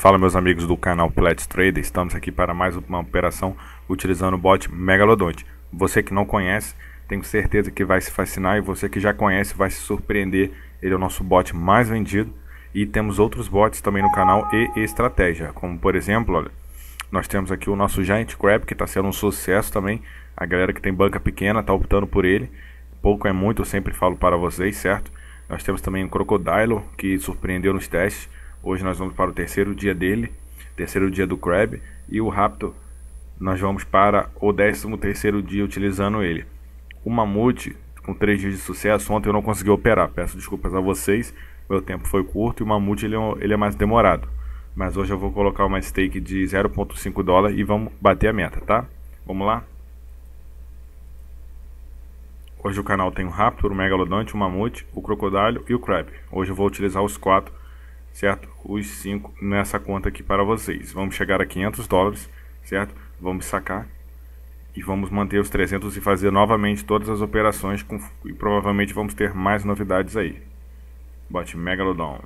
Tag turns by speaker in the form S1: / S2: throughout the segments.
S1: Fala meus amigos do canal Plat Trader, estamos aqui para mais uma operação utilizando o bot Megalodonte. Você que não conhece, tenho certeza que vai se fascinar e você que já conhece vai se surpreender. Ele é o nosso bot mais vendido e temos outros bots também no canal e estratégia, como por exemplo, olha, nós temos aqui o nosso Giant Crab que está sendo um sucesso também. A galera que tem banca pequena está optando por ele. Pouco é muito, eu sempre falo para vocês, certo? Nós temos também o Crocodilo que surpreendeu nos testes. Hoje nós vamos para o terceiro dia dele, terceiro dia do Crab, e o Raptor nós vamos para o décimo terceiro dia utilizando ele. O Mamute, com três dias de sucesso, ontem eu não consegui operar, peço desculpas a vocês, meu tempo foi curto e o Mamute ele é, ele é mais demorado. Mas hoje eu vou colocar uma stake de 0.5 dólar e vamos bater a meta, tá? Vamos lá? Hoje o canal tem o Raptor, o Megalodonte, o Mamute, o Crocodilo e o Crab. Hoje eu vou utilizar os quatro certo? Os 5 nessa conta aqui para vocês. Vamos chegar a 500 dólares, certo? Vamos sacar e vamos manter os 300 e fazer novamente todas as operações com, e provavelmente vamos ter mais novidades aí. Bote Megalodon.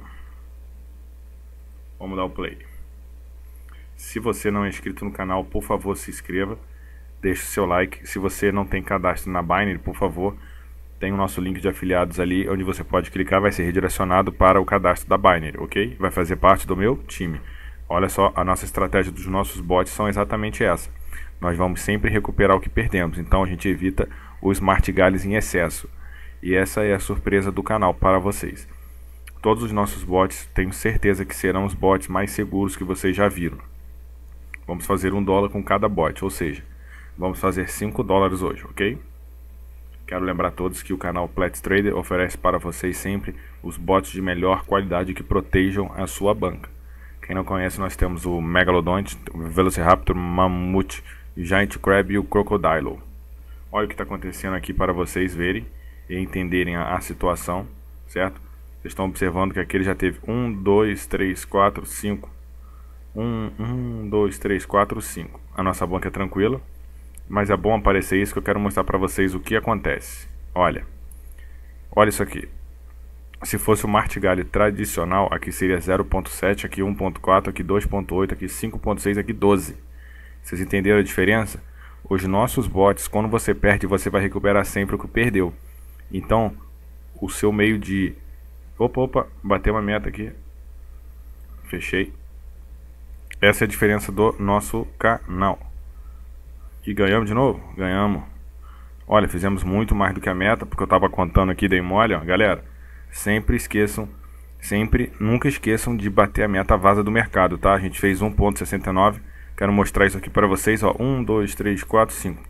S1: Vamos dar o play. Se você não é inscrito no canal, por favor, se inscreva. Deixe o seu like. Se você não tem cadastro na binary por favor, tem o nosso link de afiliados ali, onde você pode clicar, vai ser redirecionado para o cadastro da Binary, ok? Vai fazer parte do meu time. Olha só, a nossa estratégia dos nossos bots são exatamente essa. Nós vamos sempre recuperar o que perdemos, então a gente evita os gales em excesso. E essa é a surpresa do canal para vocês. Todos os nossos bots, tenho certeza que serão os bots mais seguros que vocês já viram. Vamos fazer um dólar com cada bot, ou seja, vamos fazer 5 dólares hoje, ok? Quero lembrar a todos que o canal Plat Trader oferece para vocês sempre os bots de melhor qualidade que protejam a sua banca. Quem não conhece, nós temos o Megalodonte, o Velociraptor, Mamute, Giant Crab e o Crocodilo. Olha o que está acontecendo aqui para vocês verem e entenderem a, a situação, certo? Vocês estão observando que aqui ele já teve 1, 2, 3, 4, 5. 1, 1, 2, 3, 4, 5. A nossa banca é tranquila, mas é bom aparecer isso que eu quero mostrar para vocês o que acontece. Olha, olha isso aqui. Se fosse o martigalho tradicional, aqui seria 0.7, aqui 1.4, aqui 2.8, aqui 5.6, aqui 12. Vocês entenderam a diferença? Os nossos bots, quando você perde, você vai recuperar sempre o que perdeu. Então, o seu meio de... Opa, opa, bateu uma meta aqui. Fechei. Essa é a diferença do nosso canal. E ganhamos de novo? Ganhamos. Olha, fizemos muito mais do que a meta, porque eu estava contando aqui, dei mole, ó. Galera, sempre esqueçam, sempre, nunca esqueçam de bater a meta vaza do mercado, tá? A gente fez 1.69, quero mostrar isso aqui para vocês, ó. 1, 2, 3, 4, 5.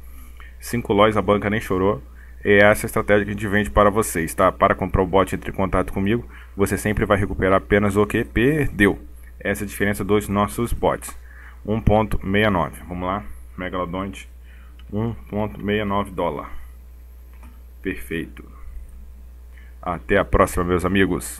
S1: 5 lois, a banca nem chorou. E é essa é a estratégia que a gente vende para vocês, tá? Para comprar o bot, entre em contato comigo. Você sempre vai recuperar apenas o que perdeu. Essa é a diferença dos nossos bots. 1.69, vamos lá. Megalodonte 1.69 dólar. Perfeito. Até a próxima, meus amigos.